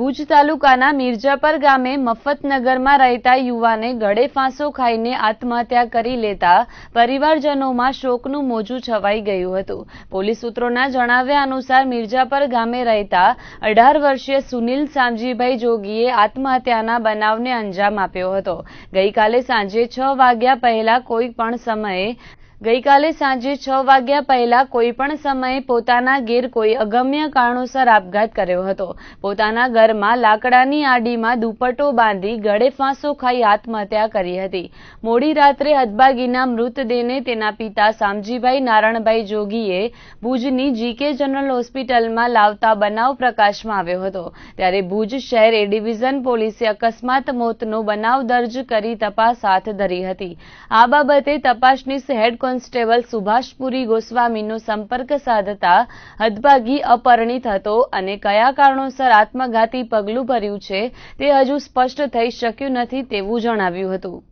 ભુજ તાલુકાના મિર્જાપર ગામે મફતનગરમાં રહેતા યુવાને ગળે ફાંસો ખાઈને આત્મહત્યા કરી લેતા પરિવારજનોમાં શોકનું મોજું છવાઈ ગયું હતું પોલીસ સૂત્રોના જણાવ્યા અનુસાર મિર્જાપર ગામે રહેતા અઢાર વર્ષીય સુનિલ સામજીભાઈ જોગીએ આત્મહત્યાના બનાવને અંજામ આપ્યો હતો ગઈકાલે સાંજે છ વાગ્યા પહેલા કોઈ પણ સમયે ગઈકાલે સાંજે છ વાગ્યા પહેલા કોઈપણ સમયે પોતાના ઘેર કોઈ અગમ્ય કારણોસર આપઘાત કર્યો હતો પોતાના ઘરમાં લાકડાની આડીમાં દુપટ્ટો બાંધી ગળે ફાંસો ખાઈ આત્મહત્યા કરી હતી મોડી રાત્રે હદબાગીના મૃતદેહને તેના પિતા સામજીભાઈ નારાયણભાઈ જોગીએ ભુજની જીકે જનરલ હોસ્પિટલમાં લાવતા બનાવ પ્રકાશમાં આવ્યો હતો ત્યારે ભુજ શહેર એ ડિવિઝન પોલીસે અકસ્માત મોતનો બનાવ દર્જ કરી તપાસ હાથ ધરી હતી આ બાબતે તપાસનીશ હેડ કોન્સ્ટેબલ સુભાષપુરી ગોસ્વામીનો સંપર્ક સાધતા હદભાગી અપહરણિત હતો અને કયા કારણોસર આત્મઘાતી પગલું ભર્યું છે તે હજુ સ્પષ્ટ થઈ શક્યું નથી તેવું જણાવ્યું હતું